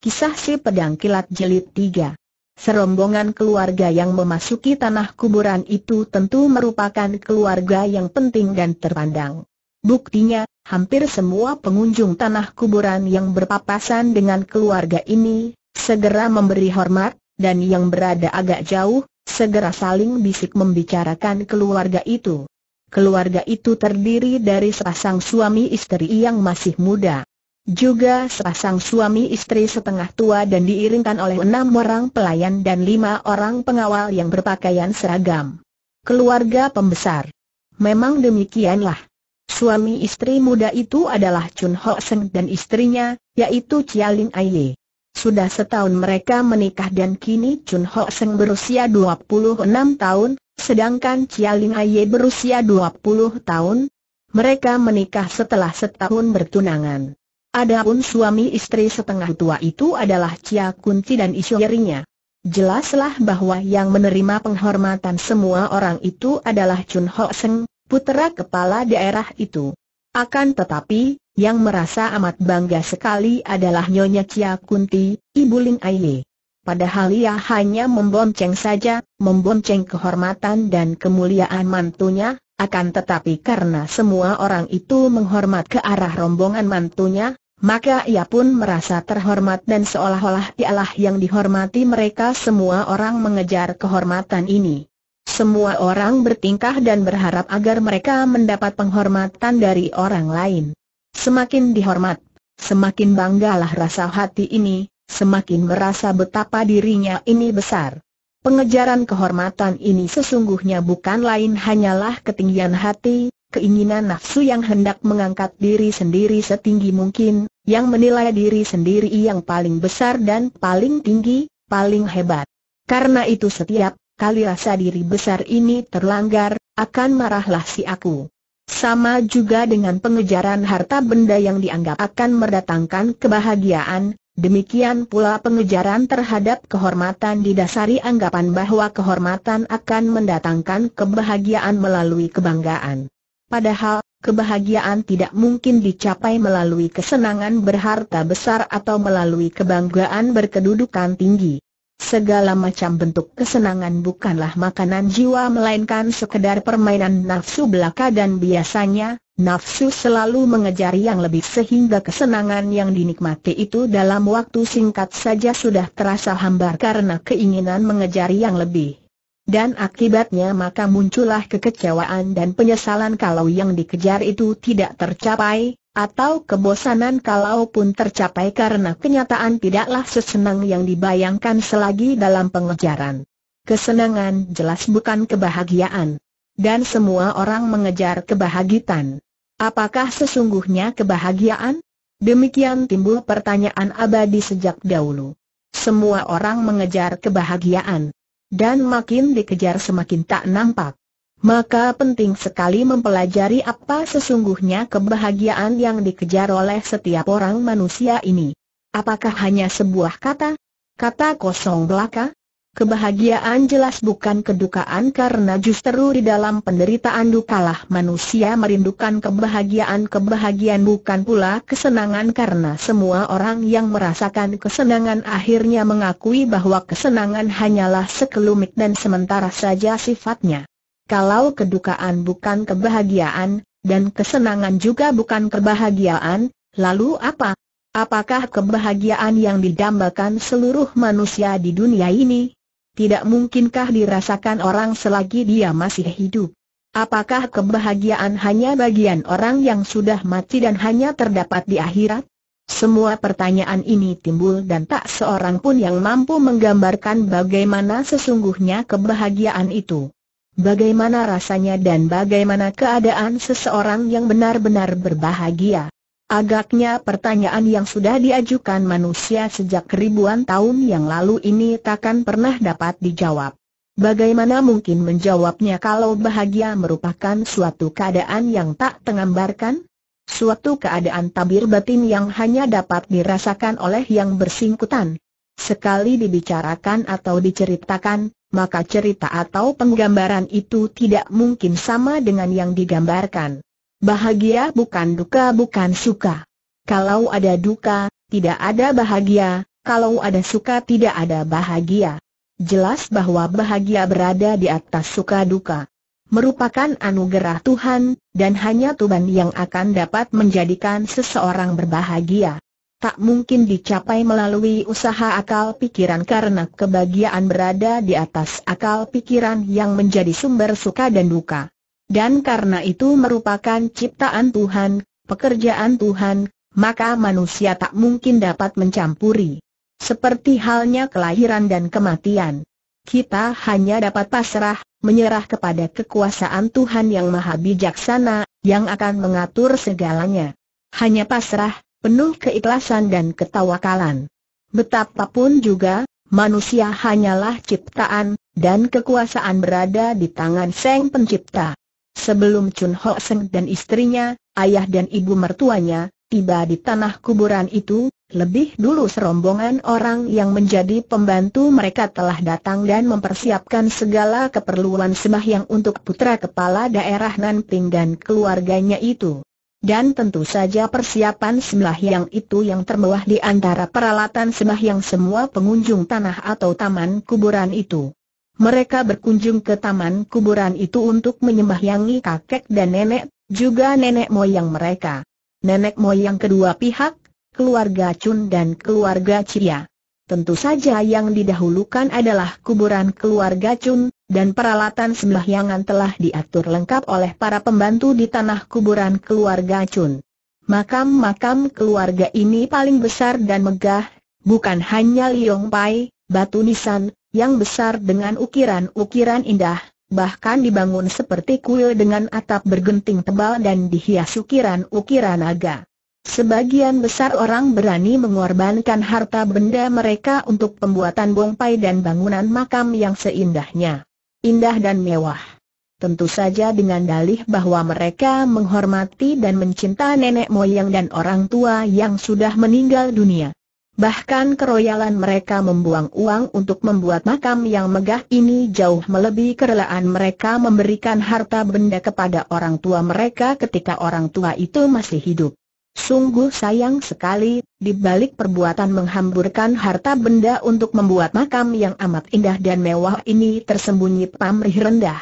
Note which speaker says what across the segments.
Speaker 1: Kisah si pedang kilat Jelit 3 Serombongan keluarga yang memasuki tanah kuburan itu tentu merupakan keluarga yang penting dan terpandang. Buktinya, hampir semua pengunjung tanah kuburan yang berpapasan dengan keluarga ini, segera memberi hormat, dan yang berada agak jauh, segera saling bisik membicarakan keluarga itu. Keluarga itu terdiri dari sepasang suami istri yang masih muda. Juga sepasang suami istri setengah tua dan diiringkan oleh enam orang pelayan dan lima orang pengawal yang berpakaian seragam. Keluarga pembesar. Memang demikianlah. Suami istri muda itu adalah Chun Ho Seng dan istrinya, yaitu Chia Ai Aye. Sudah setahun mereka menikah dan kini Chun Ho Seng berusia 26 tahun, sedangkan Chia Ai Aye berusia 20 tahun. Mereka menikah setelah setahun bertunangan. Adapun suami istri setengah tua itu adalah Cia Kunti dan istrinya. Jelaslah bahwa yang menerima penghormatan semua orang itu adalah Chun Ho Seng, putera kepala daerah itu. Akan tetapi, yang merasa amat bangga sekali adalah Nyonya Cia Kunti, Ibu Ling Aiye. Padahal ia hanya membonceng saja, membonceng kehormatan dan kemuliaan mantunya, akan tetapi karena semua orang itu menghormat ke arah rombongan mantunya, maka ia pun merasa terhormat dan seolah-olah dialah yang dihormati mereka semua orang mengejar kehormatan ini. Semua orang bertingkah dan berharap agar mereka mendapat penghormatan dari orang lain. Semakin dihormat, semakin banggalah rasa hati ini, semakin merasa betapa dirinya ini besar. Pengejaran kehormatan ini sesungguhnya bukan lain hanyalah ketinggian hati, keinginan nafsu yang hendak mengangkat diri sendiri setinggi mungkin, yang menilai diri sendiri yang paling besar dan paling tinggi, paling hebat. Karena itu setiap kali rasa diri besar ini terlanggar, akan marahlah si aku. Sama juga dengan pengejaran harta benda yang dianggap akan mendatangkan kebahagiaan, demikian pula pengejaran terhadap kehormatan didasari anggapan bahwa kehormatan akan mendatangkan kebahagiaan melalui kebanggaan. Padahal, kebahagiaan tidak mungkin dicapai melalui kesenangan berharta besar atau melalui kebanggaan berkedudukan tinggi. Segala macam bentuk kesenangan bukanlah makanan jiwa melainkan sekedar permainan nafsu belaka dan biasanya, nafsu selalu mengejar yang lebih sehingga kesenangan yang dinikmati itu dalam waktu singkat saja sudah terasa hambar karena keinginan mengejar yang lebih. Dan akibatnya maka muncullah kekecewaan dan penyesalan kalau yang dikejar itu tidak tercapai, atau kebosanan kalau pun tercapai karena kenyataan tidaklah sesenang yang dibayangkan selagi dalam pengejaran. Kesenangan jelas bukan kebahagiaan. Dan semua orang mengejar kebahagiaan. Apakah sesungguhnya kebahagiaan? Demikian timbul pertanyaan abadi sejak dahulu. Semua orang mengejar kebahagiaan dan makin dikejar semakin tak nampak. Maka penting sekali mempelajari apa sesungguhnya kebahagiaan yang dikejar oleh setiap orang manusia ini. Apakah hanya sebuah kata? Kata kosong belaka? Kebahagiaan jelas bukan kedukaan karena justru di dalam penderitaan dukalah manusia merindukan kebahagiaan-kebahagiaan bukan pula kesenangan karena semua orang yang merasakan kesenangan akhirnya mengakui bahwa kesenangan hanyalah sekelumit dan sementara saja sifatnya. Kalau kedukaan bukan kebahagiaan, dan kesenangan juga bukan kebahagiaan, lalu apa? Apakah kebahagiaan yang didambakan seluruh manusia di dunia ini? tidak mungkinkah dirasakan orang selagi dia masih hidup? Apakah kebahagiaan hanya bagian orang yang sudah mati dan hanya terdapat di akhirat? Semua pertanyaan ini timbul dan tak seorang pun yang mampu menggambarkan bagaimana sesungguhnya kebahagiaan itu. Bagaimana rasanya dan bagaimana keadaan seseorang yang benar-benar berbahagia. Agaknya pertanyaan yang sudah diajukan manusia sejak ribuan tahun yang lalu ini takkan pernah dapat dijawab. Bagaimana mungkin menjawabnya kalau bahagia merupakan suatu keadaan yang tak tengambarkan? Suatu keadaan tabir batin yang hanya dapat dirasakan oleh yang bersingkutan. Sekali dibicarakan atau diceritakan, maka cerita atau penggambaran itu tidak mungkin sama dengan yang digambarkan. Bahagia bukan duka bukan suka. Kalau ada duka, tidak ada bahagia, kalau ada suka tidak ada bahagia. Jelas bahwa bahagia berada di atas suka duka. Merupakan anugerah Tuhan, dan hanya Tuhan yang akan dapat menjadikan seseorang berbahagia. Tak mungkin dicapai melalui usaha akal pikiran karena kebahagiaan berada di atas akal pikiran yang menjadi sumber suka dan duka dan karena itu merupakan ciptaan Tuhan, pekerjaan Tuhan, maka manusia tak mungkin dapat mencampuri. Seperti halnya kelahiran dan kematian. Kita hanya dapat pasrah, menyerah kepada kekuasaan Tuhan yang maha bijaksana, yang akan mengatur segalanya. Hanya pasrah, penuh keikhlasan dan ketawakalan. Betapapun juga, manusia hanyalah ciptaan, dan kekuasaan berada di tangan Sang Pencipta. Sebelum Chun Ho Seng dan istrinya, ayah dan ibu mertuanya, tiba di tanah kuburan itu, lebih dulu serombongan orang yang menjadi pembantu mereka telah datang dan mempersiapkan segala keperluan sembahyang untuk putra kepala daerah Nanping dan keluarganya itu. Dan tentu saja persiapan yang itu yang termewah di antara peralatan sembahyang semua pengunjung tanah atau taman kuburan itu mereka berkunjung ke taman kuburan itu untuk menyembahyangi kakek dan nenek, juga nenek moyang mereka. Nenek moyang kedua pihak, keluarga Chun dan keluarga Chia. Tentu saja yang didahulukan adalah kuburan keluarga Chun, dan peralatan sembahyangan telah diatur lengkap oleh para pembantu di tanah kuburan keluarga Chun. Makam-makam keluarga ini paling besar dan megah, bukan hanya Liong Pai, batu nisan, yang besar dengan ukiran-ukiran indah, bahkan dibangun seperti kuil dengan atap bergenting tebal dan dihias ukiran-ukiran naga. Sebagian besar orang berani mengorbankan harta benda mereka untuk pembuatan bongpai dan bangunan makam yang seindahnya. Indah dan mewah. Tentu saja dengan dalih bahwa mereka menghormati dan mencinta nenek moyang dan orang tua yang sudah meninggal dunia. Bahkan keroyalan mereka membuang uang untuk membuat makam yang megah ini jauh melebihi kerelaan mereka memberikan harta benda kepada orang tua mereka ketika orang tua itu masih hidup. Sungguh sayang sekali, di balik perbuatan menghamburkan harta benda untuk membuat makam yang amat indah dan mewah ini tersembunyi pamrih rendah.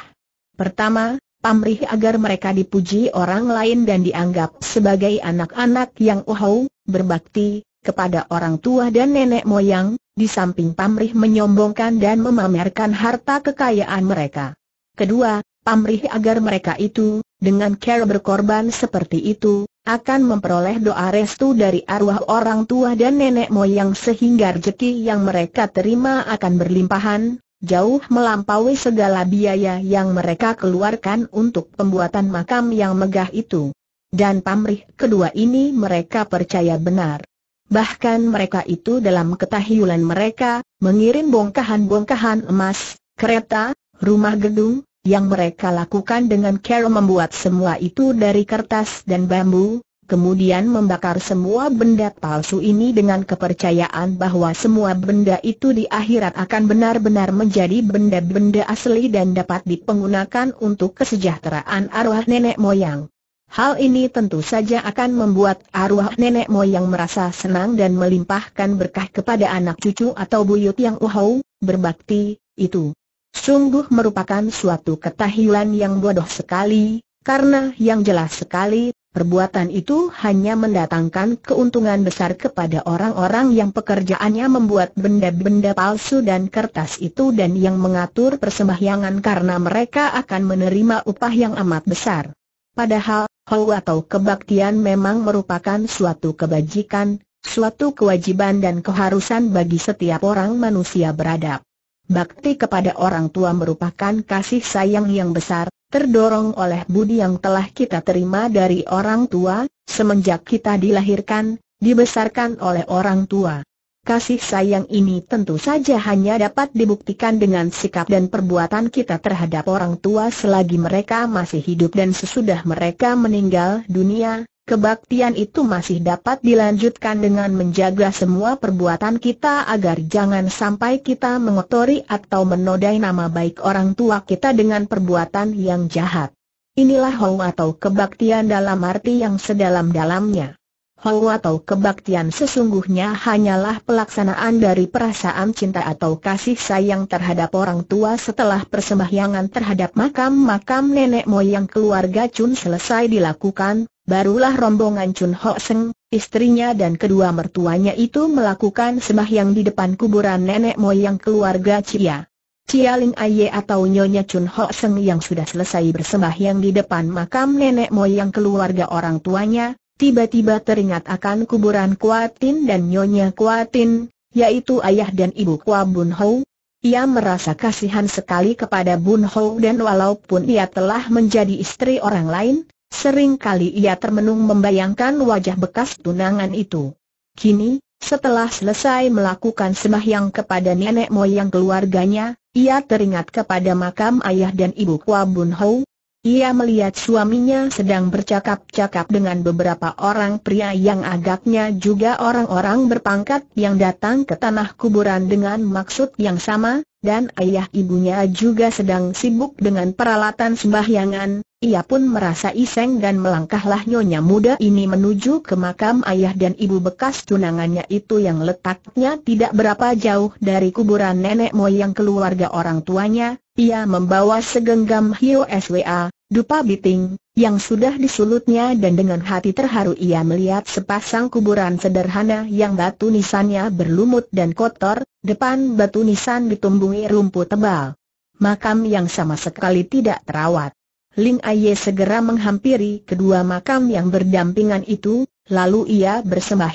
Speaker 1: Pertama, pamrih agar mereka dipuji orang lain dan dianggap sebagai anak-anak yang uhau, berbakti, kepada orang tua dan nenek moyang, di samping pamrih menyombongkan dan memamerkan harta kekayaan mereka. Kedua, pamrih agar mereka itu, dengan cara berkorban seperti itu, akan memperoleh doa restu dari arwah orang tua dan nenek moyang sehingga rezeki yang mereka terima akan berlimpahan, jauh melampaui segala biaya yang mereka keluarkan untuk pembuatan makam yang megah itu. Dan pamrih kedua ini mereka percaya benar. Bahkan mereka itu dalam ketahyulan mereka, mengirim bongkahan-bongkahan emas, kereta, rumah gedung, yang mereka lakukan dengan cara membuat semua itu dari kertas dan bambu, kemudian membakar semua benda palsu ini dengan kepercayaan bahwa semua benda itu di akhirat akan benar-benar menjadi benda-benda asli dan dapat dipergunakan untuk kesejahteraan arwah nenek moyang. Hal ini tentu saja akan membuat arwah nenek moyang merasa senang dan melimpahkan berkah kepada anak cucu atau buyut yang uhau, berbakti, itu. Sungguh merupakan suatu ketahilan yang bodoh sekali, karena yang jelas sekali, perbuatan itu hanya mendatangkan keuntungan besar kepada orang-orang yang pekerjaannya membuat benda-benda palsu dan kertas itu dan yang mengatur persembahyangan karena mereka akan menerima upah yang amat besar. Padahal, Hou atau kebaktian memang merupakan suatu kebajikan, suatu kewajiban dan keharusan bagi setiap orang manusia beradab. Bakti kepada orang tua merupakan kasih sayang yang besar, terdorong oleh budi yang telah kita terima dari orang tua, semenjak kita dilahirkan, dibesarkan oleh orang tua kasih sayang ini tentu saja hanya dapat dibuktikan dengan sikap dan perbuatan kita terhadap orang tua selagi mereka masih hidup dan sesudah mereka meninggal dunia, kebaktian itu masih dapat dilanjutkan dengan menjaga semua perbuatan kita agar jangan sampai kita mengotori atau menodai nama baik orang tua kita dengan perbuatan yang jahat. Inilah hong atau kebaktian dalam arti yang sedalam-dalamnya. Hou atau kebaktian sesungguhnya hanyalah pelaksanaan dari perasaan cinta atau kasih sayang terhadap orang tua setelah persembahyangan terhadap makam-makam nenek moyang keluarga Chun selesai dilakukan, barulah rombongan Chun Ho Seng, istrinya dan kedua mertuanya itu melakukan sembahyang di depan kuburan nenek moyang keluarga Chia. Chia Ling Aye atau Nyonya Chun Ho Seng yang sudah selesai bersembahyang di depan makam nenek moyang keluarga orang tuanya, tiba-tiba teringat akan kuburan Kuatin dan Nyonya Kuatin, yaitu ayah dan ibu Kua Bun Hou. Ia merasa kasihan sekali kepada Bun Hou dan walaupun ia telah menjadi istri orang lain, sering kali ia termenung membayangkan wajah bekas tunangan itu. Kini, setelah selesai melakukan sembahyang kepada nenek moyang keluarganya, ia teringat kepada makam ayah dan ibu Kua Bun Hou, ia melihat suaminya sedang bercakap-cakap dengan beberapa orang pria yang agaknya juga orang-orang berpangkat yang datang ke tanah kuburan dengan maksud yang sama, dan ayah ibunya juga sedang sibuk dengan peralatan sembahyangan. Ia pun merasa iseng dan melangkahlah nyonya muda ini menuju ke makam ayah dan ibu bekas tunangannya itu yang letaknya tidak berapa jauh dari kuburan nenek moyang keluarga orang tuanya, ia membawa segenggam Hio SWA, dupa biting, yang sudah disulutnya dan dengan hati terharu ia melihat sepasang kuburan sederhana yang batu nisannya berlumut dan kotor, depan batu nisan ditumbuhi rumput tebal. Makam yang sama sekali tidak terawat. Ling Aye segera menghampiri kedua makam yang berdampingan itu, lalu ia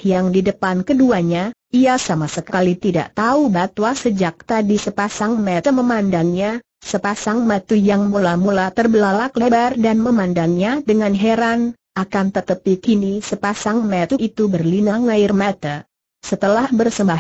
Speaker 1: yang di depan keduanya, ia sama sekali tidak tahu batwa sejak tadi sepasang mata memandangnya, Sepasang mata yang mula-mula terbelalak lebar dan memandangnya dengan heran, akan tetapi kini sepasang mata itu berlinang air mata. Setelah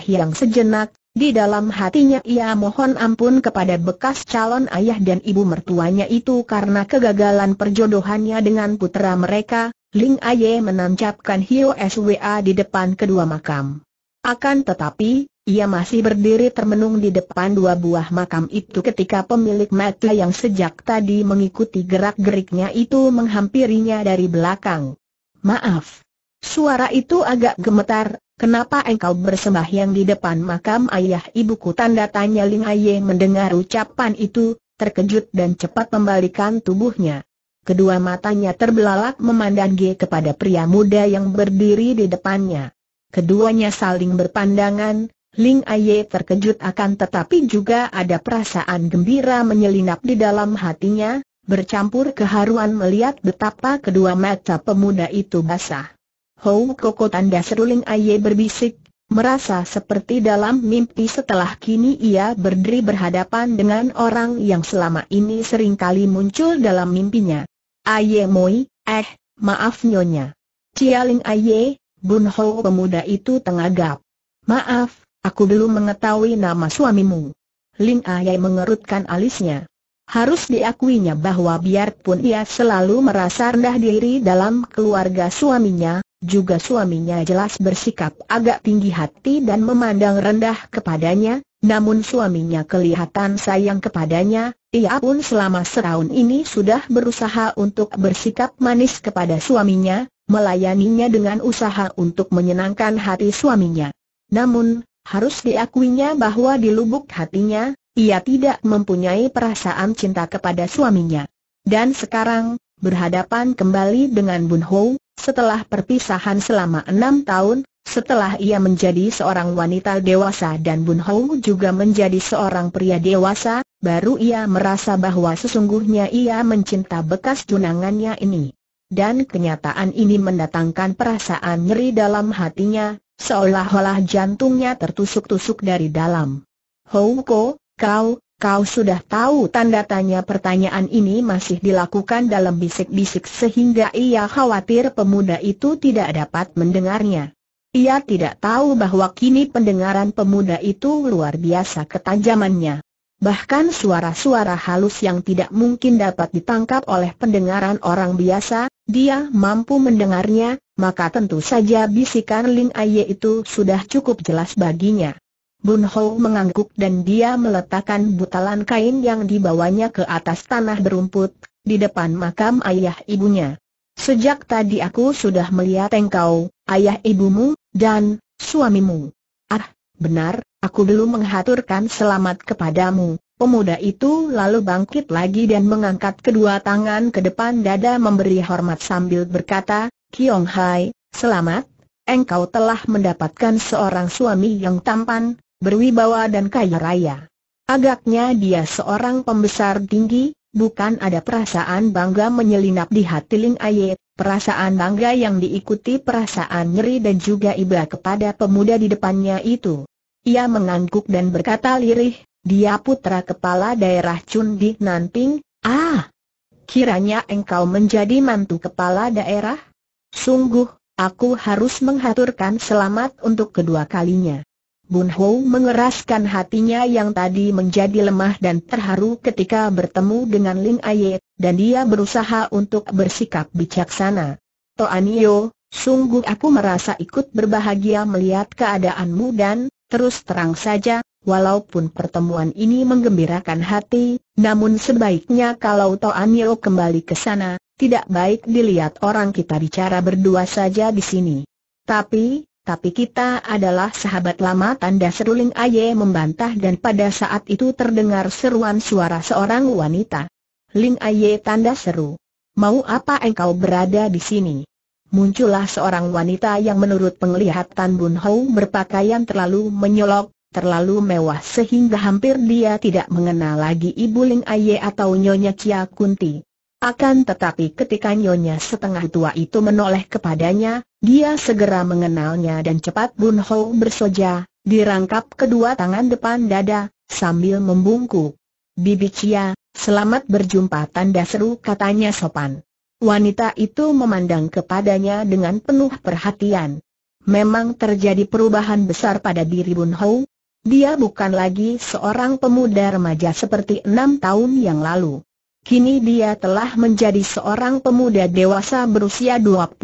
Speaker 1: yang sejenak, di dalam hatinya ia mohon ampun kepada bekas calon ayah dan ibu mertuanya itu karena kegagalan perjodohannya dengan putera mereka, Ling Aye menancapkan Hio Swa di depan kedua makam. Akan tetapi, ia masih berdiri termenung di depan dua buah makam itu ketika pemilik mata yang sejak tadi mengikuti gerak-geriknya itu menghampirinya dari belakang. Maaf. Suara itu agak gemetar, kenapa engkau bersembahyang di depan makam ayah ibuku? Tanda tanya Ling Aye mendengar ucapan itu, terkejut dan cepat membalikan tubuhnya. Kedua matanya terbelalak memandang G kepada pria muda yang berdiri di depannya. Keduanya saling berpandangan, Ling Aye terkejut akan tetapi juga ada perasaan gembira menyelinap di dalam hatinya, bercampur keharuan melihat betapa kedua mata pemuda itu basah. Hou Koko tanda seru Ling Aye berbisik, merasa seperti dalam mimpi setelah kini ia berdiri berhadapan dengan orang yang selama ini sering kali muncul dalam mimpinya. Aye Moi, eh, maaf nyonya. Cialing Aye, Bun Hou pemuda itu tengah gap. Maaf, Aku belum mengetahui nama suamimu. Lin Ayai mengerutkan alisnya. Harus diakuinya bahwa biarpun ia selalu merasa rendah diri dalam keluarga suaminya, juga suaminya jelas bersikap agak tinggi hati dan memandang rendah kepadanya, namun suaminya kelihatan sayang kepadanya, ia pun selama setahun ini sudah berusaha untuk bersikap manis kepada suaminya, melayaninya dengan usaha untuk menyenangkan hati suaminya. Namun, harus diakuinya bahwa di lubuk hatinya, ia tidak mempunyai perasaan cinta kepada suaminya. Dan sekarang, berhadapan kembali dengan Bun Ho, setelah perpisahan selama enam tahun, setelah ia menjadi seorang wanita dewasa dan Bun Ho juga menjadi seorang pria dewasa, baru ia merasa bahwa sesungguhnya ia mencinta bekas junangannya ini. Dan kenyataan ini mendatangkan perasaan nyeri dalam hatinya, Seolah-olah jantungnya tertusuk-tusuk dari dalam. Houko, kau, kau sudah tahu tanda tanya pertanyaan ini masih dilakukan dalam bisik-bisik sehingga ia khawatir pemuda itu tidak dapat mendengarnya. Ia tidak tahu bahwa kini pendengaran pemuda itu luar biasa ketajamannya. Bahkan suara-suara halus yang tidak mungkin dapat ditangkap oleh pendengaran orang biasa, dia mampu mendengarnya, maka tentu saja bisikan Ling Aye itu sudah cukup jelas baginya. Bun Ho mengangguk dan dia meletakkan butalan kain yang dibawanya ke atas tanah berumput, di depan makam ayah ibunya. Sejak tadi aku sudah melihat engkau, ayah ibumu, dan suamimu. Ah, benar, aku belum menghaturkan selamat kepadamu. Pemuda itu lalu bangkit lagi dan mengangkat kedua tangan ke depan dada memberi hormat sambil berkata, Kiong Hai, selamat, engkau telah mendapatkan seorang suami yang tampan, berwibawa dan kaya raya. Agaknya dia seorang pembesar tinggi, bukan ada perasaan bangga menyelinap di hati Ling Ayet, perasaan bangga yang diikuti perasaan nyeri dan juga iba kepada pemuda di depannya itu. Ia mengangguk dan berkata lirih, dia putra kepala daerah Chun di Nanping, ah! Kiranya engkau menjadi mantu kepala daerah? Sungguh, aku harus menghaturkan selamat untuk kedua kalinya. Bun Ho mengeraskan hatinya yang tadi menjadi lemah dan terharu ketika bertemu dengan Ling Aye, dan dia berusaha untuk bersikap bijaksana. Toanio, sungguh aku merasa ikut berbahagia melihat keadaanmu dan, terus terang saja, walaupun pertemuan ini menggembirakan hati, namun sebaiknya kalau Toanio kembali ke sana, tidak baik dilihat orang kita bicara berdua saja di sini. Tapi, tapi kita adalah sahabat lama tanda seruling Aye membantah dan pada saat itu terdengar seruan suara seorang wanita. Ling Aye tanda seru. Mau apa engkau berada di sini? Muncullah seorang wanita yang menurut penglihatan Bun Hou berpakaian terlalu menyolok, terlalu mewah sehingga hampir dia tidak mengenal lagi Ibu Ling Aye atau Nyonya Kia Kunti. Akan tetapi ketika nyonya setengah tua itu menoleh kepadanya, dia segera mengenalnya dan cepat Bun Ho bersoja, dirangkap kedua tangan depan dada, sambil membungkuk. Bibi Cia, selamat berjumpa tanda seru katanya sopan. Wanita itu memandang kepadanya dengan penuh perhatian. Memang terjadi perubahan besar pada diri Bun Ho. Dia bukan lagi seorang pemuda remaja seperti enam tahun yang lalu. Kini dia telah menjadi seorang pemuda dewasa berusia 21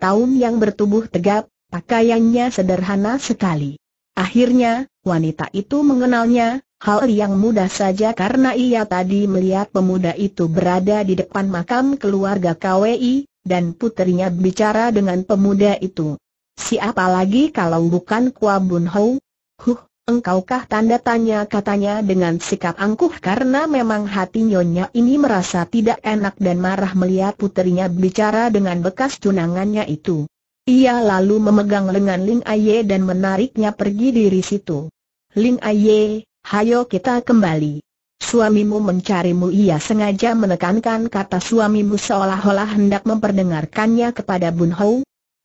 Speaker 1: tahun yang bertubuh tegap, pakaiannya sederhana sekali. Akhirnya, wanita itu mengenalnya, hal yang mudah saja karena ia tadi melihat pemuda itu berada di depan makam keluarga KWI, dan putrinya bicara dengan pemuda itu. Siapa lagi kalau bukan Kua Bun Hou? Huh, Engkaukah tanda tanya katanya dengan sikap angkuh karena memang hati nyonya ini merasa tidak enak dan marah melihat putrinya bicara dengan bekas tunangannya itu. Ia lalu memegang lengan Ling Aye dan menariknya pergi dari situ. Ling Aye, hayo kita kembali. Suamimu mencarimu ia sengaja menekankan kata suamimu seolah-olah hendak memperdengarkannya kepada Bun Hou,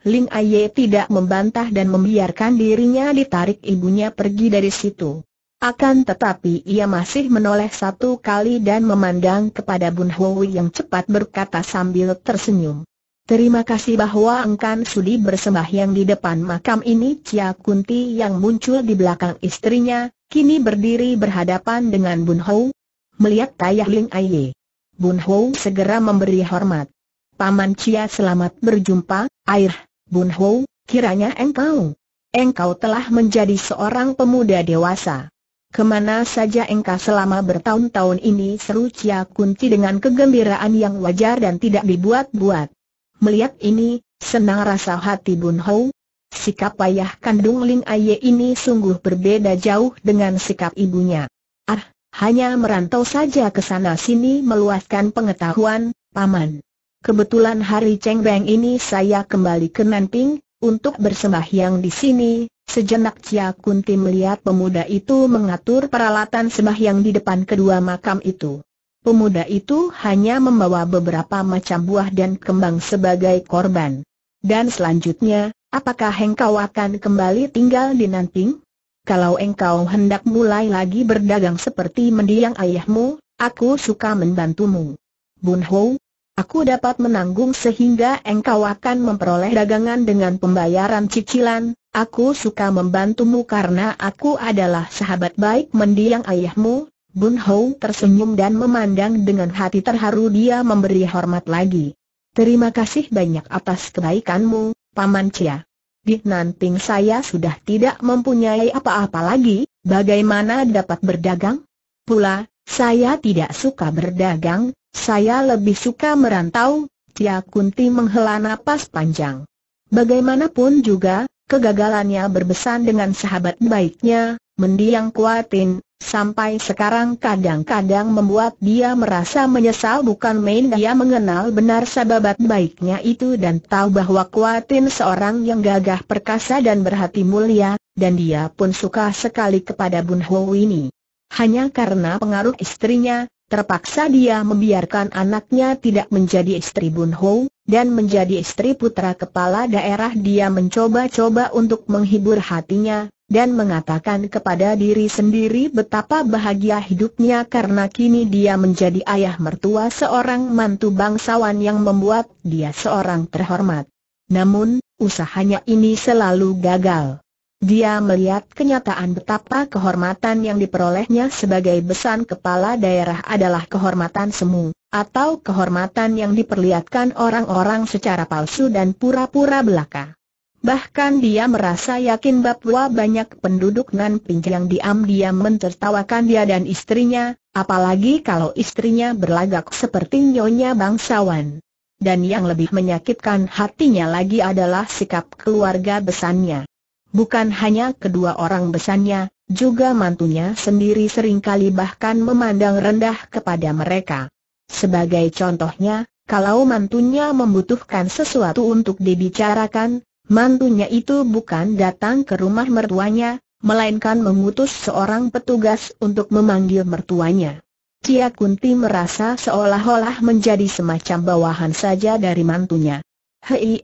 Speaker 1: Ling Aye tidak membantah dan membiarkan dirinya ditarik ibunya pergi dari situ. Akan tetapi ia masih menoleh satu kali dan memandang kepada Bun Hui yang cepat berkata sambil tersenyum. Terima kasih bahwa engkan sudi bersembah yang di depan makam ini Cia Kunti yang muncul di belakang istrinya, kini berdiri berhadapan dengan Bun Hou. Melihat Tayah Ling Aye, Bun Hou segera memberi hormat. Paman Cia selamat berjumpa, air. Bun Ho, kiranya engkau. Engkau telah menjadi seorang pemuda dewasa. Kemana saja engkau selama bertahun-tahun ini seru Cia Kunti dengan kegembiraan yang wajar dan tidak dibuat-buat. Melihat ini, senang rasa hati Bun Hou. Sikap ayah kandung Ling Aye ini sungguh berbeda jauh dengan sikap ibunya. Ah, hanya merantau saja ke sana sini meluaskan pengetahuan, paman. Kebetulan hari Cheng Beng ini saya kembali ke Nanping, untuk bersembahyang di sini, sejenak Cia Kunti melihat pemuda itu mengatur peralatan sembahyang di depan kedua makam itu. Pemuda itu hanya membawa beberapa macam buah dan kembang sebagai korban. Dan selanjutnya, apakah engkau akan kembali tinggal di Nanping? Kalau engkau hendak mulai lagi berdagang seperti mendiang ayahmu, aku suka membantumu. Bun Ho, Aku dapat menanggung sehingga engkau akan memperoleh dagangan dengan pembayaran cicilan. Aku suka membantumu karena aku adalah sahabat baik mendiang ayahmu. Bun Hou tersenyum dan memandang dengan hati terharu dia memberi hormat lagi. Terima kasih banyak atas kebaikanmu, Paman Cia. Di Nanping saya sudah tidak mempunyai apa-apa lagi, bagaimana dapat berdagang? Pula, saya tidak suka berdagang, saya lebih suka merantau, Tia Kunti menghela napas panjang. Bagaimanapun juga, kegagalannya berbesan dengan sahabat baiknya, mendiang kuatin, sampai sekarang kadang-kadang membuat dia merasa menyesal bukan main dia mengenal benar sahabat baiknya itu dan tahu bahwa kuatin seorang yang gagah perkasa dan berhati mulia, dan dia pun suka sekali kepada Bun Ho ini. Hanya karena pengaruh istrinya, Terpaksa dia membiarkan anaknya tidak menjadi istri Bun Ho, dan menjadi istri putra kepala daerah dia mencoba-coba untuk menghibur hatinya, dan mengatakan kepada diri sendiri betapa bahagia hidupnya karena kini dia menjadi ayah mertua seorang mantu bangsawan yang membuat dia seorang terhormat. Namun, usahanya ini selalu gagal. Dia melihat kenyataan betapa kehormatan yang diperolehnya sebagai besan kepala daerah adalah kehormatan semu, atau kehormatan yang diperlihatkan orang-orang secara palsu dan pura-pura belaka. Bahkan dia merasa yakin bahwa banyak penduduk nan yang diam-diam mentertawakan dia dan istrinya, apalagi kalau istrinya berlagak seperti nyonya bangsawan. Dan yang lebih menyakitkan hatinya lagi adalah sikap keluarga besannya. Bukan hanya kedua orang besannya, juga mantunya sendiri seringkali bahkan memandang rendah kepada mereka. Sebagai contohnya, kalau mantunya membutuhkan sesuatu untuk dibicarakan, mantunya itu bukan datang ke rumah mertuanya, melainkan mengutus seorang petugas untuk memanggil mertuanya. Cia Kunti merasa seolah-olah menjadi semacam bawahan saja dari mantunya. Hei,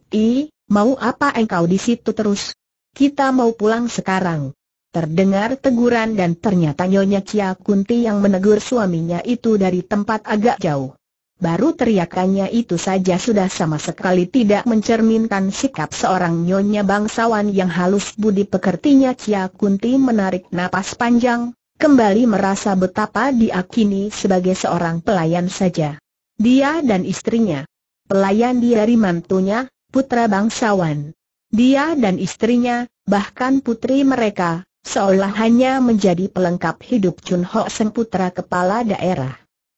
Speaker 1: mau apa engkau di situ terus? kita mau pulang sekarang. Terdengar teguran dan ternyata Nyonya Cia Kunti yang menegur suaminya itu dari tempat agak jauh. Baru teriakannya itu saja sudah sama sekali tidak mencerminkan sikap seorang nyonya bangsawan yang halus budi pekertinya Cia Kunti menarik napas panjang, kembali merasa betapa diakini sebagai seorang pelayan saja. Dia dan istrinya. Pelayan dari mantunya, putra bangsawan. Dia dan istrinya, bahkan putri mereka, seolah hanya menjadi pelengkap hidup Chun Ho Seng putra kepala daerah.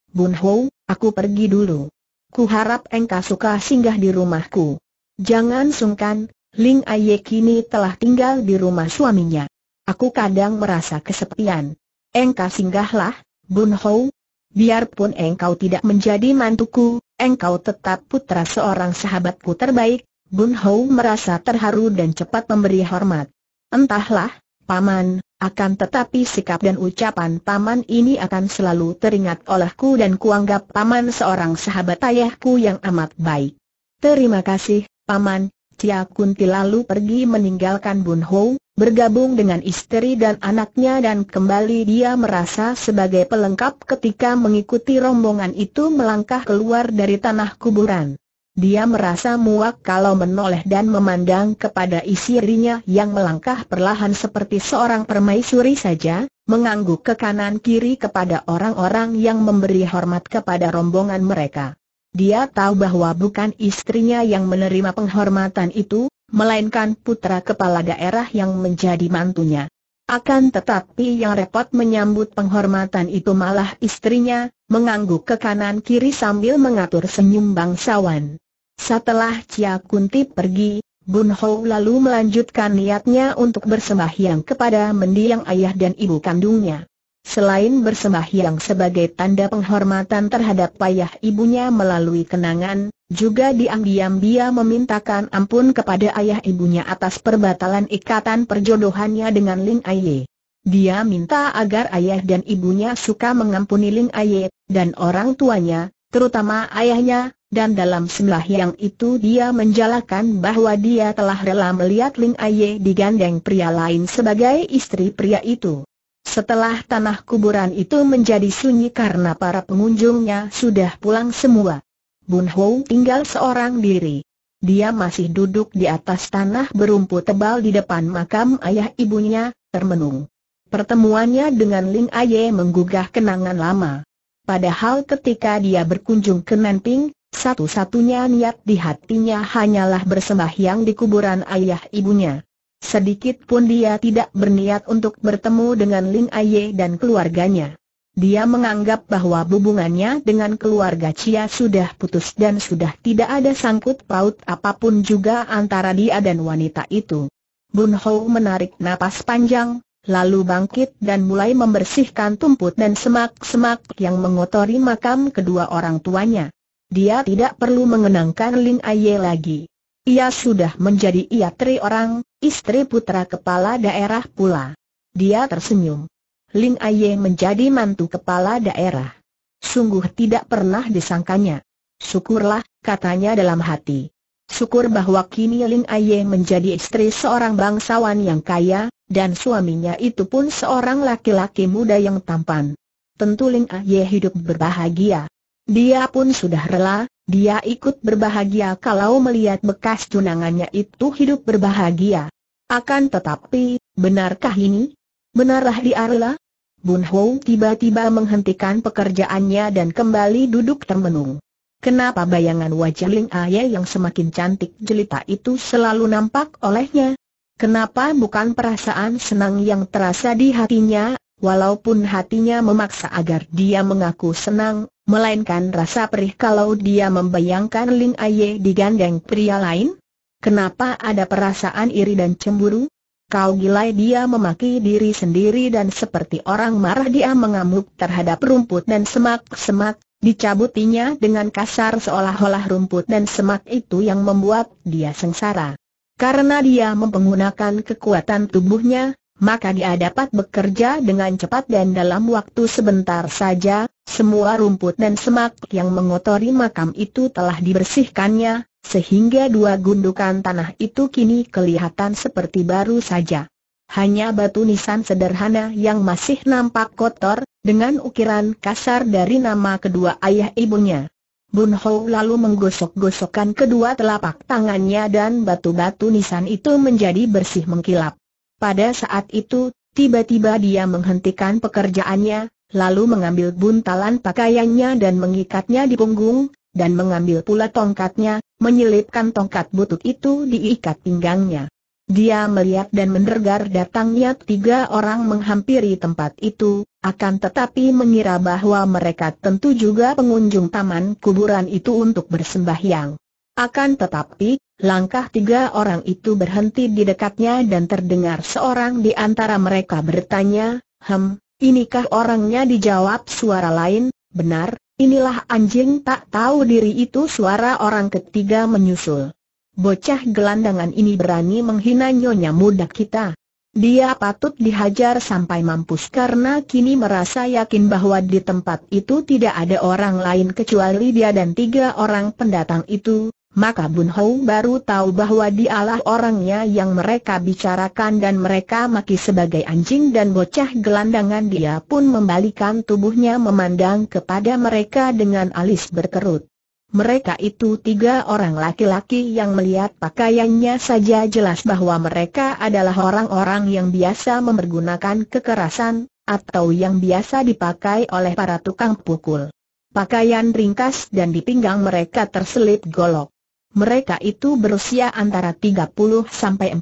Speaker 1: Bun Ho, aku pergi dulu. Ku harap engkau suka singgah di rumahku. Jangan sungkan, Ling Aye kini telah tinggal di rumah suaminya. Aku kadang merasa kesepian. Engkau singgahlah, Bun Ho. Biarpun engkau tidak menjadi mantuku, engkau tetap putra seorang sahabatku terbaik, Bun Hou merasa terharu dan cepat memberi hormat. Entahlah, Paman, akan tetapi sikap dan ucapan Paman ini akan selalu teringat olehku dan kuanggap Paman seorang sahabat ayahku yang amat baik. Terima kasih, Paman. Cia Kunti lalu pergi meninggalkan Bun Hou, bergabung dengan istri dan anaknya dan kembali dia merasa sebagai pelengkap ketika mengikuti rombongan itu melangkah keluar dari tanah kuburan. Dia merasa muak kalau menoleh dan memandang kepada istrinya yang melangkah perlahan seperti seorang permaisuri saja, mengangguk ke kanan kiri kepada orang-orang yang memberi hormat kepada rombongan mereka. Dia tahu bahwa bukan istrinya yang menerima penghormatan itu, melainkan putra kepala daerah yang menjadi mantunya. Akan tetapi yang repot menyambut penghormatan itu malah istrinya, mengangguk ke kanan kiri sambil mengatur senyum bangsawan. Setelah Cia Kunti pergi, Bun Ho lalu melanjutkan niatnya untuk bersembahyang kepada mendiang ayah dan ibu kandungnya. Selain bersembahyang sebagai tanda penghormatan terhadap payah ibunya melalui kenangan, juga diam-diam dia memintakan ampun kepada ayah ibunya atas perbatalan ikatan perjodohannya dengan Ling Aye. Dia minta agar ayah dan ibunya suka mengampuni Ling Aye, dan orang tuanya, terutama ayahnya, dan dalam yang itu dia menjalankan bahwa dia telah rela melihat Ling Aye digandeng pria lain sebagai istri pria itu. Setelah tanah kuburan itu menjadi sunyi karena para pengunjungnya sudah pulang semua. Bun Hou tinggal seorang diri. Dia masih duduk di atas tanah berumput tebal di depan makam ayah ibunya, termenung. Pertemuannya dengan Ling Aye menggugah kenangan lama. Padahal ketika dia berkunjung ke Nanping, satu-satunya niat di hatinya hanyalah bersembahyang di kuburan ayah ibunya. Sedikit pun dia tidak berniat untuk bertemu dengan Ling Aye dan keluarganya. Dia menganggap bahwa hubungannya dengan keluarga Cia sudah putus dan sudah tidak ada sangkut paut apapun juga antara dia dan wanita itu. Bun Ho menarik napas panjang, lalu bangkit dan mulai membersihkan tumput dan semak-semak yang mengotori makam kedua orang tuanya. Dia tidak perlu mengenangkan Ling Aye lagi. Ia sudah menjadi iatri orang, istri putra kepala daerah pula. Dia tersenyum. Ling Aye menjadi mantu kepala daerah. Sungguh tidak pernah disangkanya. Syukurlah, katanya dalam hati. Syukur bahwa kini Ling Aye menjadi istri seorang bangsawan yang kaya, dan suaminya itu pun seorang laki-laki muda yang tampan. Tentu Lin Aye hidup berbahagia. Dia pun sudah rela, dia ikut berbahagia kalau melihat bekas tunangannya itu hidup berbahagia. Akan tetapi, benarkah ini? Benarlah dia rela? Bun Hou tiba-tiba menghentikan pekerjaannya dan kembali duduk termenung. Kenapa bayangan wajah Ling Aye yang semakin cantik jelita itu selalu nampak olehnya? Kenapa bukan perasaan senang yang terasa di hatinya, walaupun hatinya memaksa agar dia mengaku senang, melainkan rasa perih kalau dia membayangkan Ling Aye digandeng pria lain? Kenapa ada perasaan iri dan cemburu? Kau gila dia memaki diri sendiri dan seperti orang marah dia mengamuk terhadap rumput dan semak-semak, dicabutinya dengan kasar seolah-olah rumput dan semak itu yang membuat dia sengsara. Karena dia mempergunakan kekuatan tubuhnya, maka dia dapat bekerja dengan cepat dan dalam waktu sebentar saja, semua rumput dan semak yang mengotori makam itu telah dibersihkannya, sehingga dua gundukan tanah itu kini kelihatan seperti baru saja. Hanya batu nisan sederhana yang masih nampak kotor, dengan ukiran kasar dari nama kedua ayah ibunya. Bun Ho lalu menggosok-gosokkan kedua telapak tangannya dan batu-batu nisan itu menjadi bersih mengkilap. Pada saat itu, tiba-tiba dia menghentikan pekerjaannya, lalu mengambil buntalan pakaiannya dan mengikatnya di punggung, dan mengambil pula tongkatnya, menyelipkan tongkat butut itu diikat pinggangnya. Dia melihat dan mendengar datangnya tiga orang menghampiri tempat itu, akan tetapi mengira bahwa mereka tentu juga pengunjung taman kuburan itu untuk bersembahyang. Akan tetapi, Langkah tiga orang itu berhenti di dekatnya dan terdengar seorang di antara mereka bertanya, Hem, inikah orangnya dijawab suara lain, benar, inilah anjing tak tahu diri itu suara orang ketiga menyusul. Bocah gelandangan ini berani menghina nyonya muda kita. Dia patut dihajar sampai mampus karena kini merasa yakin bahwa di tempat itu tidak ada orang lain kecuali dia dan tiga orang pendatang itu, maka Bun Hou baru tahu bahwa dialah orangnya yang mereka bicarakan dan mereka maki sebagai anjing dan bocah gelandangan dia pun membalikan tubuhnya memandang kepada mereka dengan alis berkerut. Mereka itu tiga orang laki-laki yang melihat pakaiannya saja jelas bahwa mereka adalah orang-orang yang biasa memergunakan kekerasan, atau yang biasa dipakai oleh para tukang pukul. Pakaian ringkas dan di pinggang mereka terselip golok. Mereka itu berusia antara 30 sampai 40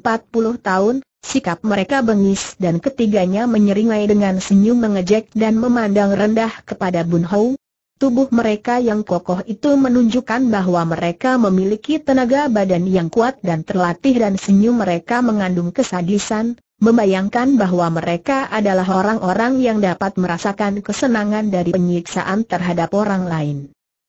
Speaker 1: tahun, sikap mereka bengis dan ketiganya menyeringai dengan senyum mengejek dan memandang rendah kepada Bun Hou. Tubuh mereka yang kokoh itu menunjukkan bahwa mereka memiliki tenaga badan yang kuat dan terlatih dan senyum mereka mengandung kesadisan, membayangkan bahwa mereka adalah orang-orang yang dapat merasakan kesenangan dari penyiksaan terhadap orang lain.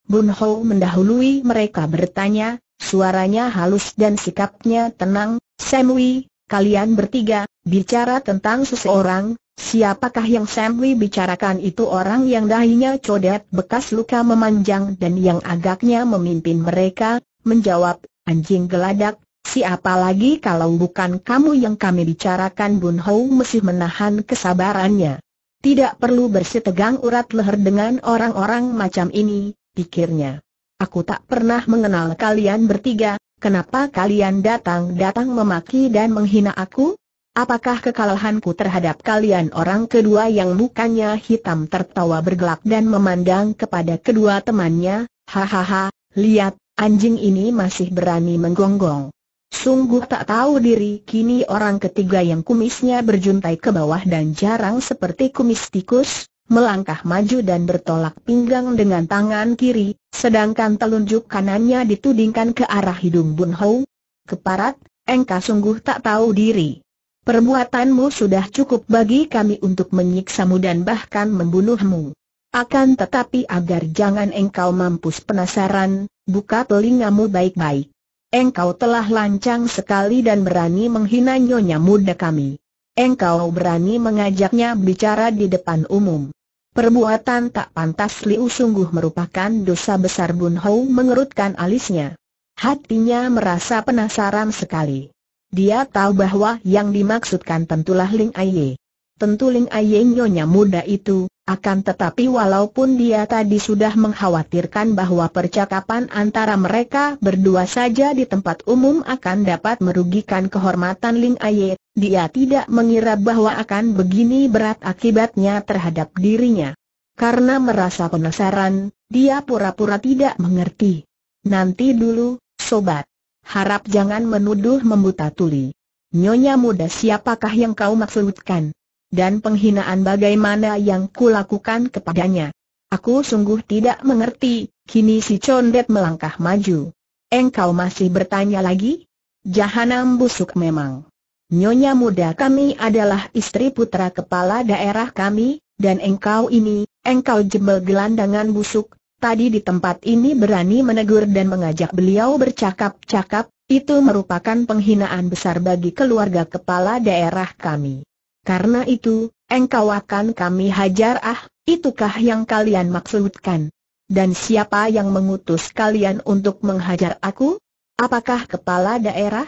Speaker 1: Bun Hou mendahului mereka bertanya, Suaranya halus dan sikapnya tenang, Samui. kalian bertiga, bicara tentang seseorang, siapakah yang Samui bicarakan itu orang yang dahinya codet bekas luka memanjang dan yang agaknya memimpin mereka, menjawab, anjing geladak, Siapa lagi kalau bukan kamu yang kami bicarakan Bun Hou mesti menahan kesabarannya. Tidak perlu bersitegang urat leher dengan orang-orang macam ini, pikirnya. Aku tak pernah mengenal kalian bertiga, kenapa kalian datang-datang memaki dan menghina aku? Apakah kekalahanku terhadap kalian orang kedua yang mukanya hitam tertawa bergelak dan memandang kepada kedua temannya? Hahaha, lihat, anjing ini masih berani menggonggong. Sungguh tak tahu diri kini orang ketiga yang kumisnya berjuntai ke bawah dan jarang seperti kumis tikus, melangkah maju dan bertolak pinggang dengan tangan kiri, sedangkan telunjuk kanannya ditudingkan ke arah hidung Bun Hou. Keparat, engkau sungguh tak tahu diri. Perbuatanmu sudah cukup bagi kami untuk menyiksamu dan bahkan membunuhmu. Akan tetapi agar jangan engkau mampus penasaran, buka telingamu baik-baik. Engkau telah lancang sekali dan berani menghina nyonya muda kami engkau berani mengajaknya bicara di depan umum. Perbuatan tak pantas Liu sungguh merupakan dosa besar Bun Hou mengerutkan alisnya. Hatinya merasa penasaran sekali. Dia tahu bahwa yang dimaksudkan tentulah Ling Aye. Tentu Ling Aye nyonya muda itu, akan tetapi walaupun dia tadi sudah mengkhawatirkan bahwa percakapan antara mereka berdua saja di tempat umum akan dapat merugikan kehormatan Ling Aye, dia tidak mengira bahwa akan begini berat akibatnya terhadap dirinya. Karena merasa penasaran, dia pura-pura tidak mengerti. Nanti dulu, sobat. Harap jangan menuduh membuta tuli. Nyonya muda siapakah yang kau maksudkan? dan penghinaan bagaimana yang kulakukan kepadanya. Aku sungguh tidak mengerti, kini si Condet melangkah maju. Engkau masih bertanya lagi? Jahanam busuk memang. Nyonya muda kami adalah istri putra kepala daerah kami, dan engkau ini, engkau jembel gelandangan busuk, tadi di tempat ini berani menegur dan mengajak beliau bercakap-cakap, itu merupakan penghinaan besar bagi keluarga kepala daerah kami. Karena itu, engkau akan kami hajar ah, itukah yang kalian maksudkan? Dan siapa yang mengutus kalian untuk menghajar aku? Apakah kepala daerah?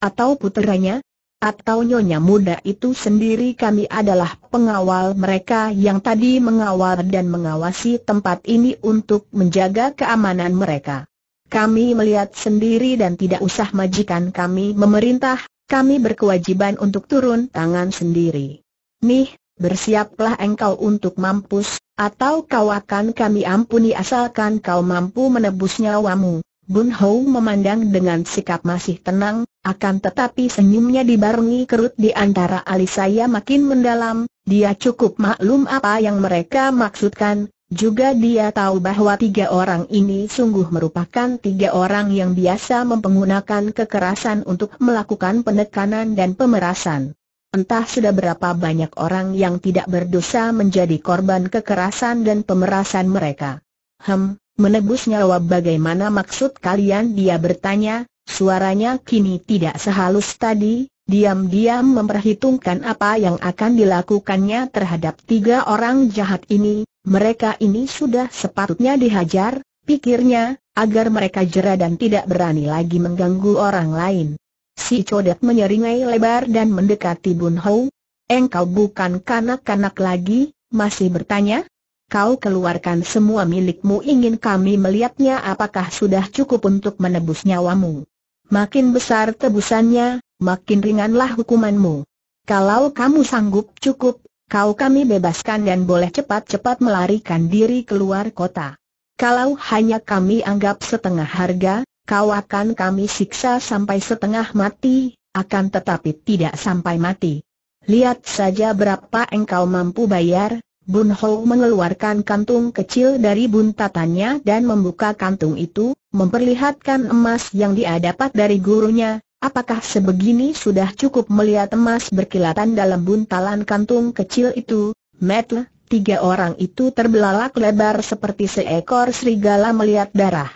Speaker 1: Atau puteranya? Atau nyonya muda itu sendiri kami adalah pengawal mereka yang tadi mengawal dan mengawasi tempat ini untuk menjaga keamanan mereka. Kami melihat sendiri dan tidak usah majikan kami memerintah kami berkewajiban untuk turun tangan sendiri. Nih, bersiaplah engkau untuk mampus, atau kau akan kami ampuni asalkan kau mampu menebus nyawamu. Bun Hou memandang dengan sikap masih tenang, akan tetapi senyumnya dibarengi kerut di antara alis saya makin mendalam, dia cukup maklum apa yang mereka maksudkan, juga dia tahu bahwa tiga orang ini sungguh merupakan tiga orang yang biasa mempergunakan kekerasan untuk melakukan penekanan dan pemerasan. Entah sudah berapa banyak orang yang tidak berdosa menjadi korban kekerasan dan pemerasan mereka. Hem, menebus nyawa bagaimana maksud kalian dia bertanya, suaranya kini tidak sehalus tadi, diam-diam memperhitungkan apa yang akan dilakukannya terhadap tiga orang jahat ini, mereka ini sudah sepatutnya dihajar, pikirnya, agar mereka jera dan tidak berani lagi mengganggu orang lain. Si Codet menyeringai lebar dan mendekati Bun Hou. Engkau bukan kanak-kanak lagi, masih bertanya? Kau keluarkan semua milikmu ingin kami melihatnya apakah sudah cukup untuk menebus nyawamu. Makin besar tebusannya, makin ringanlah hukumanmu. Kalau kamu sanggup cukup kau kami bebaskan dan boleh cepat-cepat melarikan diri keluar kota. Kalau hanya kami anggap setengah harga, kau akan kami siksa sampai setengah mati, akan tetapi tidak sampai mati. Lihat saja berapa engkau mampu bayar, Bun Ho mengeluarkan kantung kecil dari buntatannya dan membuka kantung itu, memperlihatkan emas yang diadapat dari gurunya, Apakah sebegini sudah cukup melihat emas berkilatan dalam buntalan kantung kecil itu? Metle, tiga orang itu terbelalak lebar seperti seekor serigala melihat darah.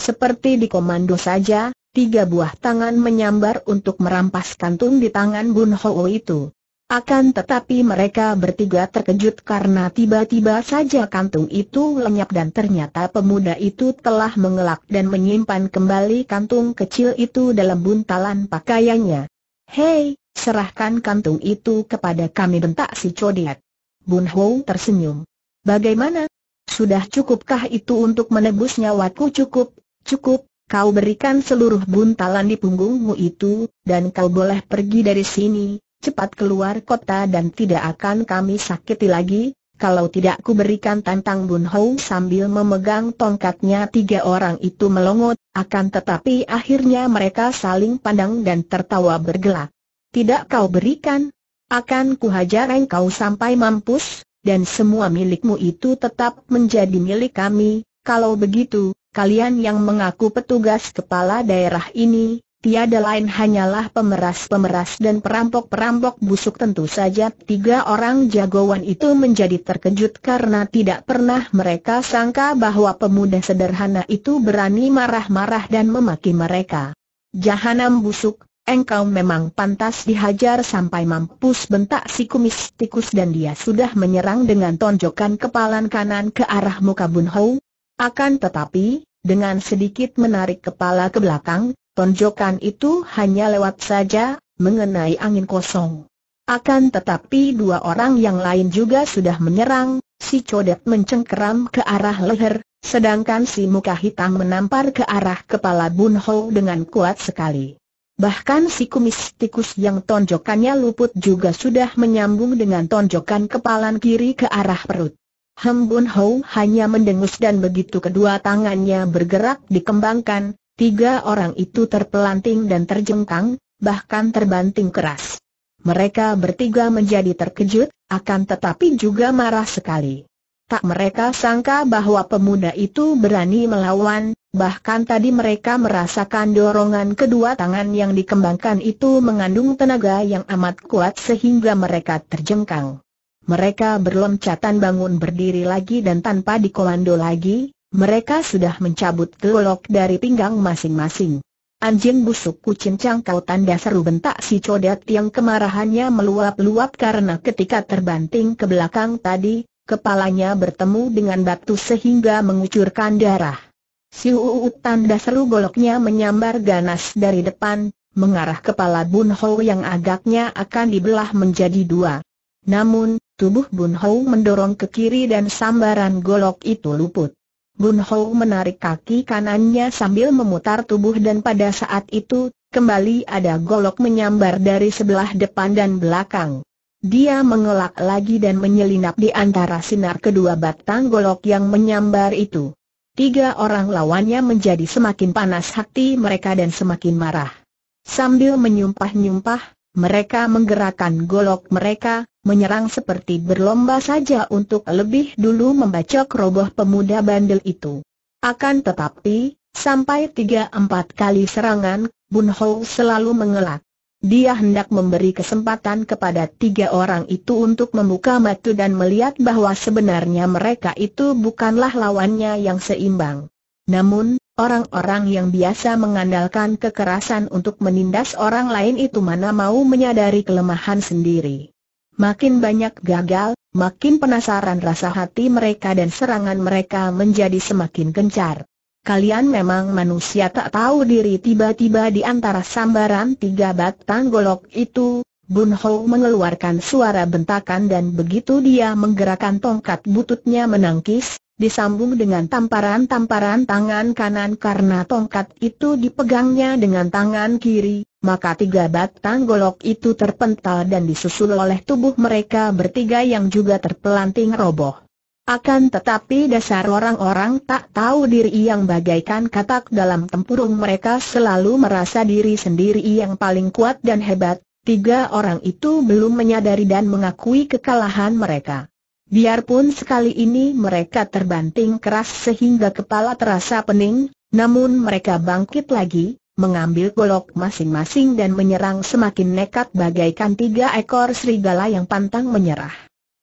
Speaker 1: Seperti di komando saja, tiga buah tangan menyambar untuk merampas kantung di tangan Bun Ho itu. Akan tetapi mereka bertiga terkejut karena tiba-tiba saja kantung itu lenyap dan ternyata pemuda itu telah mengelak dan menyimpan kembali kantung kecil itu dalam buntalan pakaiannya. Hei, serahkan kantung itu kepada kami bentak si Codiat. Bun Hou tersenyum. Bagaimana? Sudah cukupkah itu untuk menebus nyawaku cukup, cukup, Kau berikan seluruh buntalan di punggungmu itu, dan kau boleh pergi dari sini, cepat keluar kota dan tidak akan kami sakiti lagi, kalau tidak kuberikan tantang Bun Hou sambil memegang tongkatnya tiga orang itu melongot, akan tetapi akhirnya mereka saling pandang dan tertawa bergelak. Tidak kau berikan, akan hajar engkau sampai mampus, dan semua milikmu itu tetap menjadi milik kami, kalau begitu, kalian yang mengaku petugas kepala daerah ini, tiada lain hanyalah pemeras-pemeras dan perampok-perampok busuk tentu saja tiga orang jagoan itu menjadi terkejut karena tidak pernah mereka sangka bahwa pemuda sederhana itu berani marah-marah dan memaki mereka. Jahanam busuk, engkau memang pantas dihajar sampai mampus bentak si kumis tikus dan dia sudah menyerang dengan tonjokan kepalan kanan ke arah muka Bun Hou. Akan tetapi, dengan sedikit menarik kepala ke belakang, Tonjokan itu hanya lewat saja, mengenai angin kosong. Akan tetapi dua orang yang lain juga sudah menyerang, si codet mencengkeram ke arah leher, sedangkan si muka hitam menampar ke arah kepala Bun Ho dengan kuat sekali. Bahkan si kumis tikus yang tonjokannya luput juga sudah menyambung dengan tonjokan kepalan kiri ke arah perut. Hem Bun Ho hanya mendengus dan begitu kedua tangannya bergerak dikembangkan, Tiga orang itu terpelanting dan terjengkang, bahkan terbanting keras. Mereka bertiga menjadi terkejut, akan tetapi juga marah sekali. Tak mereka sangka bahwa pemuda itu berani melawan, bahkan tadi mereka merasakan dorongan kedua tangan yang dikembangkan itu mengandung tenaga yang amat kuat sehingga mereka terjengkang. Mereka berloncatan bangun berdiri lagi dan tanpa dikomando lagi, mereka sudah mencabut golok dari pinggang masing-masing. Anjing busuk kucing cangkau tanda seru bentak si codet yang kemarahannya meluap-luap karena ketika terbanting ke belakang tadi, kepalanya bertemu dengan batu sehingga mengucurkan darah. Si uut tanda seru goloknya menyambar ganas dari depan, mengarah kepala Bun Hou yang agaknya akan dibelah menjadi dua. Namun, tubuh Bun Hou mendorong ke kiri dan sambaran golok itu luput. Bun Hou menarik kaki kanannya sambil memutar tubuh dan pada saat itu, kembali ada golok menyambar dari sebelah depan dan belakang. Dia mengelak lagi dan menyelinap di antara sinar kedua batang golok yang menyambar itu. Tiga orang lawannya menjadi semakin panas hati mereka dan semakin marah. Sambil menyumpah-nyumpah, mereka menggerakkan golok mereka, menyerang seperti berlomba saja untuk lebih dulu membacok roboh pemuda bandel itu. Akan tetapi, sampai tiga empat kali serangan, Bun Ho selalu mengelak. Dia hendak memberi kesempatan kepada tiga orang itu untuk membuka mata dan melihat bahwa sebenarnya mereka itu bukanlah lawannya yang seimbang. Namun, orang-orang yang biasa mengandalkan kekerasan untuk menindas orang lain itu mana mau menyadari kelemahan sendiri. Makin banyak gagal, makin penasaran rasa hati mereka dan serangan mereka menjadi semakin gencar. Kalian memang manusia tak tahu diri tiba-tiba di antara sambaran tiga batang golok itu, Bun Ho mengeluarkan suara bentakan dan begitu dia menggerakkan tongkat bututnya menangkis, disambung dengan tamparan-tamparan tangan kanan karena tongkat itu dipegangnya dengan tangan kiri, maka tiga batang golok itu terpental dan disusul oleh tubuh mereka bertiga yang juga terpelanting roboh. Akan tetapi dasar orang-orang tak tahu diri yang bagaikan katak dalam tempurung mereka selalu merasa diri sendiri yang paling kuat dan hebat, tiga orang itu belum menyadari dan mengakui kekalahan mereka. Biarpun sekali ini mereka terbanting keras sehingga kepala terasa pening, namun mereka bangkit lagi, mengambil golok masing-masing dan menyerang semakin nekat bagaikan tiga ekor serigala yang pantang menyerah.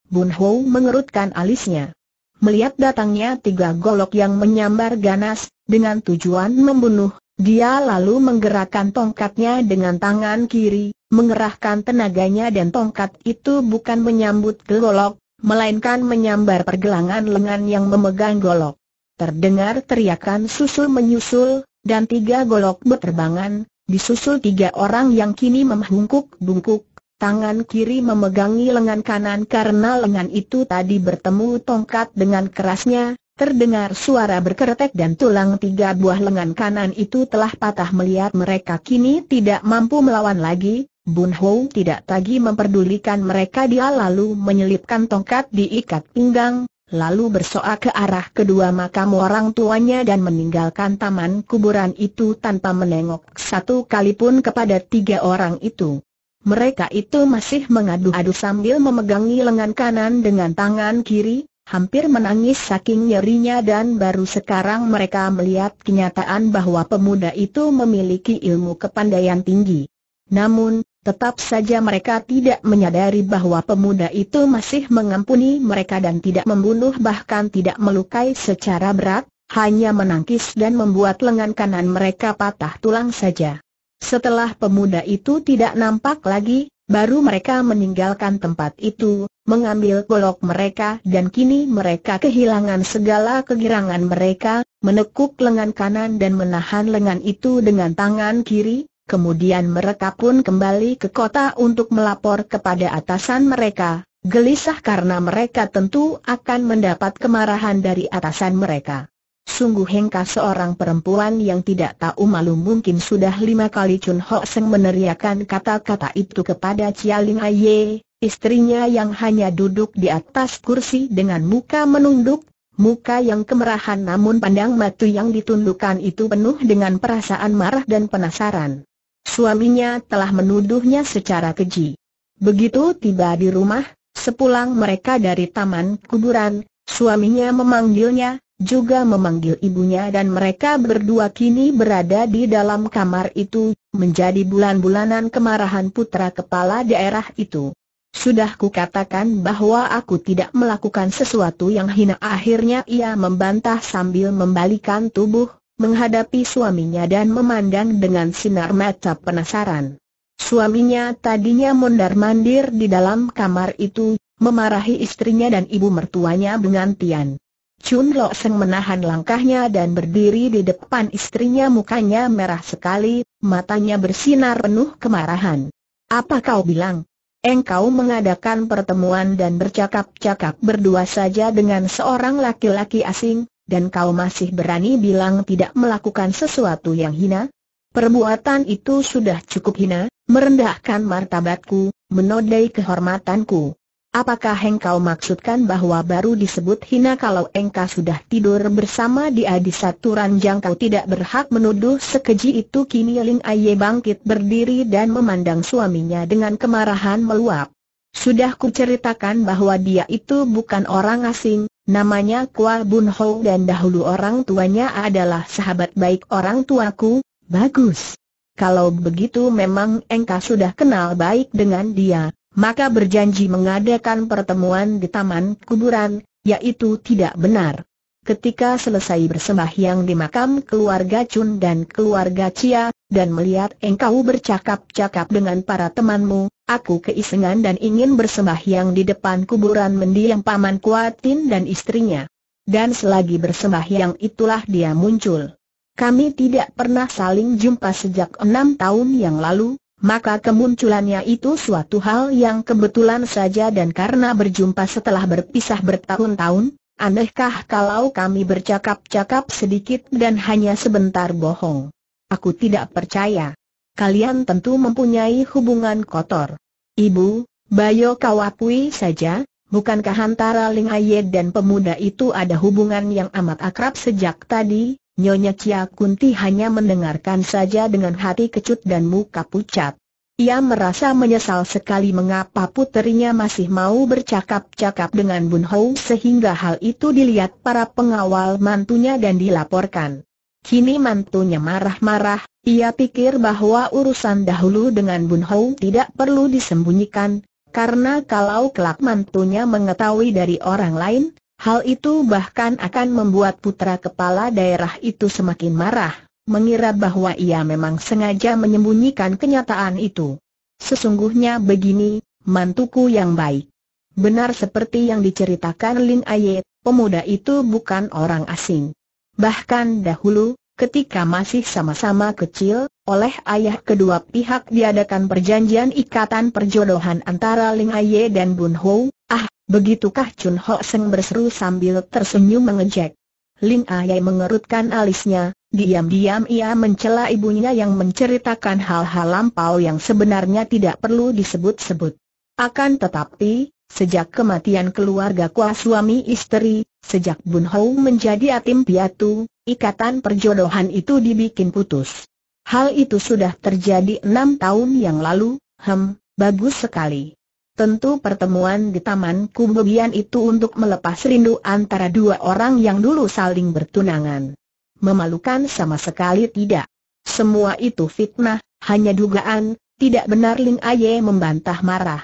Speaker 1: Bun Hou mengerutkan alisnya. Melihat datangnya tiga golok yang menyambar ganas, dengan tujuan membunuh, dia lalu menggerakkan tongkatnya dengan tangan kiri, mengerahkan tenaganya dan tongkat itu bukan menyambut golok, melainkan menyambar pergelangan lengan yang memegang golok. Terdengar teriakan susul menyusul, dan tiga golok berterbangan, disusul tiga orang yang kini membungkuk-bungkuk, tangan kiri memegangi lengan kanan karena lengan itu tadi bertemu tongkat dengan kerasnya, Terdengar suara berkeretek dan tulang tiga buah lengan kanan itu telah patah melihat mereka kini tidak mampu melawan lagi, Bun Hou tidak lagi memperdulikan mereka dia lalu menyelipkan tongkat diikat pinggang, lalu bersoak ke arah kedua makam orang tuanya dan meninggalkan taman kuburan itu tanpa menengok satu kali pun kepada tiga orang itu. Mereka itu masih mengadu-adu sambil memegangi lengan kanan dengan tangan kiri, hampir menangis saking nyerinya dan baru sekarang mereka melihat kenyataan bahwa pemuda itu memiliki ilmu kepandaian tinggi. Namun, Tetap saja mereka tidak menyadari bahwa pemuda itu masih mengampuni mereka dan tidak membunuh bahkan tidak melukai secara berat, hanya menangkis dan membuat lengan kanan mereka patah tulang saja. Setelah pemuda itu tidak nampak lagi, baru mereka meninggalkan tempat itu, mengambil golok mereka dan kini mereka kehilangan segala kegirangan mereka, menekuk lengan kanan dan menahan lengan itu dengan tangan kiri, Kemudian mereka pun kembali ke kota untuk melapor kepada atasan mereka, gelisah karena mereka tentu akan mendapat kemarahan dari atasan mereka. Sungguh Hengka seorang perempuan yang tidak tahu malu mungkin sudah lima kali Chun Ho Seng meneriakan kata-kata itu kepada Chia Ling Aye, istrinya yang hanya duduk di atas kursi dengan muka menunduk, muka yang kemerahan namun pandang mata yang ditundukkan itu penuh dengan perasaan marah dan penasaran. Suaminya telah menuduhnya secara keji. Begitu tiba di rumah, sepulang mereka dari taman kuburan, suaminya memanggilnya, juga memanggil ibunya dan mereka berdua kini berada di dalam kamar itu, menjadi bulan-bulanan kemarahan putra kepala daerah itu. Sudah kukatakan bahwa aku tidak melakukan sesuatu yang hina Akhirnya ia membantah sambil membalikan tubuh menghadapi suaminya dan memandang dengan sinar mata penasaran. Suaminya tadinya mondar-mandir di dalam kamar itu, memarahi istrinya dan ibu mertuanya dengan tian. Chun Lo Seng menahan langkahnya dan berdiri di depan istrinya mukanya merah sekali, matanya bersinar penuh kemarahan. Apa kau bilang? Engkau mengadakan pertemuan dan bercakap-cakap berdua saja dengan seorang laki-laki asing, dan kau masih berani bilang tidak melakukan sesuatu yang hina? Perbuatan itu sudah cukup hina, merendahkan martabatku, menodai kehormatanku. Apakah engkau maksudkan bahwa baru disebut hina kalau engkau sudah tidur bersama di adi satu ranjang kau tidak berhak menuduh sekeji itu kini Ling Aye bangkit berdiri dan memandang suaminya dengan kemarahan meluap. Sudah ceritakan bahwa dia itu bukan orang asing, Namanya Kua Bun Ho dan dahulu orang tuanya adalah sahabat baik orang tuaku, bagus. Kalau begitu memang engkau sudah kenal baik dengan dia, maka berjanji mengadakan pertemuan di taman kuburan, yaitu tidak benar. Ketika selesai bersembahyang di makam keluarga Chun dan keluarga Chia, dan melihat engkau bercakap-cakap dengan para temanmu, aku keisengan dan ingin bersembahyang di depan kuburan mendiang paman Kuatin dan istrinya. Dan selagi bersembahyang itulah dia muncul. Kami tidak pernah saling jumpa sejak enam tahun yang lalu, maka kemunculannya itu suatu hal yang kebetulan saja dan karena berjumpa setelah berpisah bertahun-tahun, anehkah kalau kami bercakap-cakap sedikit dan hanya sebentar bohong. Aku tidak percaya. Kalian tentu mempunyai hubungan kotor. Ibu, Bayo Kawapui saja, bukankah antara Ling Ayed dan pemuda itu ada hubungan yang amat akrab sejak tadi? Nyonya Cia Kunti hanya mendengarkan saja dengan hati kecut dan muka pucat. Ia merasa menyesal sekali mengapa puterinya masih mau bercakap-cakap dengan Bun Hou sehingga hal itu dilihat para pengawal mantunya dan dilaporkan. Kini mantunya marah-marah, ia pikir bahwa urusan dahulu dengan Bun Hou tidak perlu disembunyikan, karena kalau kelak mantunya mengetahui dari orang lain, hal itu bahkan akan membuat putra kepala daerah itu semakin marah, mengira bahwa ia memang sengaja menyembunyikan kenyataan itu. Sesungguhnya begini, mantuku yang baik. Benar seperti yang diceritakan Lin Aye, pemuda itu bukan orang asing. Bahkan dahulu, ketika masih sama-sama kecil, oleh ayah kedua pihak diadakan perjanjian ikatan perjodohan antara Ling Aye dan Bun Ho. Ah, begitukah Chun Ho Seng berseru sambil tersenyum mengejek. Ling Aye mengerutkan alisnya, diam-diam ia mencela ibunya yang menceritakan hal-hal lampau yang sebenarnya tidak perlu disebut-sebut. Akan tetapi, Sejak kematian keluarga Kua suami istri, sejak Bun Hou menjadi atim piatu, ikatan perjodohan itu dibikin putus. Hal itu sudah terjadi enam tahun yang lalu, hem, bagus sekali. Tentu pertemuan di Taman Kumbebian itu untuk melepas rindu antara dua orang yang dulu saling bertunangan. Memalukan sama sekali tidak. Semua itu fitnah, hanya dugaan, tidak benar Ling Aye membantah marah.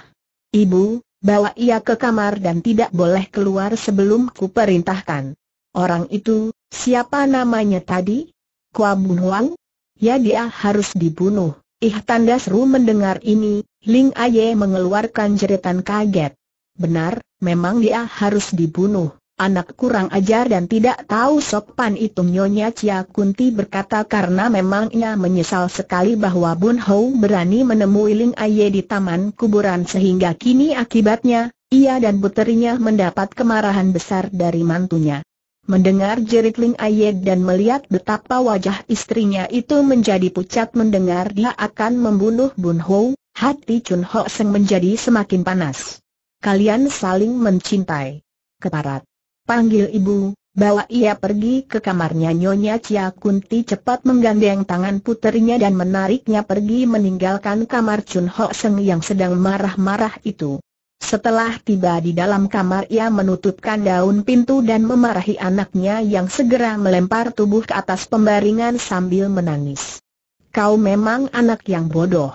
Speaker 1: Ibu, bawa ia ke kamar dan tidak boleh keluar sebelum ku perintahkan. Orang itu, siapa namanya tadi? Kua Bun Huang? Ya dia harus dibunuh. Ih tanda seru mendengar ini, Ling Aye mengeluarkan jeritan kaget. Benar, memang dia harus dibunuh. Anak kurang ajar dan tidak tahu sopan itu Nyonya Chia Kunti berkata karena memang ia menyesal sekali bahwa Bun Ho berani menemui Ling Aye di taman kuburan sehingga kini akibatnya, ia dan puterinya mendapat kemarahan besar dari mantunya. Mendengar jerit Ling Aye dan melihat betapa wajah istrinya itu menjadi pucat mendengar dia akan membunuh Bun Ho, hati Chun Ho Seng menjadi semakin panas. Kalian saling mencintai. Keparat panggil ibu, bawa ia pergi ke kamarnya Nyonya Cia Kunti cepat menggandeng tangan puterinya dan menariknya pergi meninggalkan kamar Chun Ho Seng yang sedang marah-marah itu. Setelah tiba di dalam kamar ia menutupkan daun pintu dan memarahi anaknya yang segera melempar tubuh ke atas pembaringan sambil menangis. Kau memang anak yang bodoh.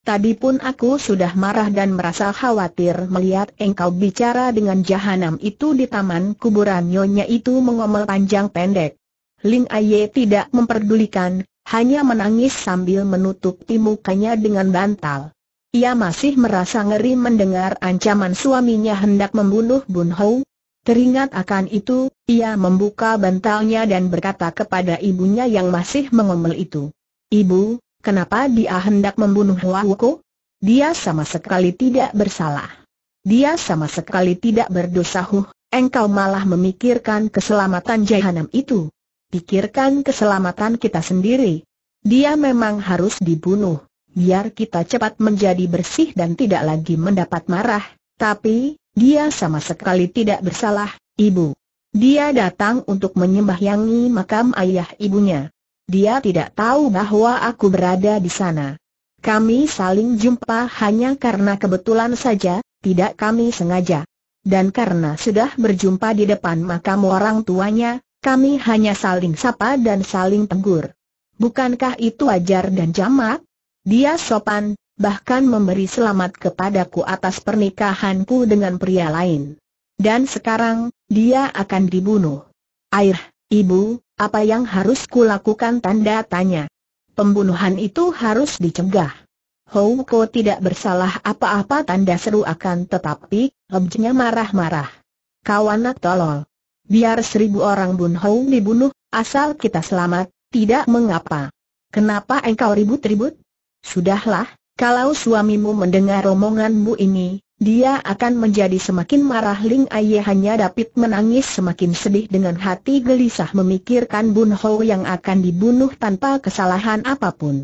Speaker 1: Tadi pun aku sudah marah dan merasa khawatir melihat engkau bicara dengan jahanam itu di taman kuburan nyonya itu mengomel panjang pendek. Ling Aye tidak memperdulikan, hanya menangis sambil menutupi mukanya dengan bantal. Ia masih merasa ngeri mendengar ancaman suaminya hendak membunuh Bun Hou. Teringat akan itu, ia membuka bantalnya dan berkata kepada ibunya yang masih mengomel itu. Ibu, Kenapa dia hendak membunuh Huawuko? Dia sama sekali tidak bersalah. Dia sama sekali tidak berdosa huh, engkau malah memikirkan keselamatan jahanam itu. Pikirkan keselamatan kita sendiri. Dia memang harus dibunuh, biar kita cepat menjadi bersih dan tidak lagi mendapat marah, tapi, dia sama sekali tidak bersalah, ibu. Dia datang untuk menyembahyangi makam ayah ibunya. Dia tidak tahu bahwa aku berada di sana. Kami saling jumpa hanya karena kebetulan saja, tidak kami sengaja. Dan karena sudah berjumpa di depan makam orang tuanya, kami hanya saling sapa dan saling tegur. Bukankah itu ajar dan jamak? Dia sopan, bahkan memberi selamat kepadaku atas pernikahanku dengan pria lain. Dan sekarang, dia akan dibunuh. Air, ibu, apa yang harus kulakukan tanda tanya? Pembunuhan itu harus dicegah. Hou Houko tidak bersalah apa-apa tanda seru akan tetapi, lebihnya marah-marah. Kau anak tolol. Biar seribu orang Bun Hou dibunuh, asal kita selamat, tidak mengapa. Kenapa engkau ribut-ribut? Sudahlah, kalau suamimu mendengar omonganmu ini, dia akan menjadi semakin marah Ling hanya dapat menangis semakin sedih dengan hati gelisah memikirkan Bun Ho yang akan dibunuh tanpa kesalahan apapun.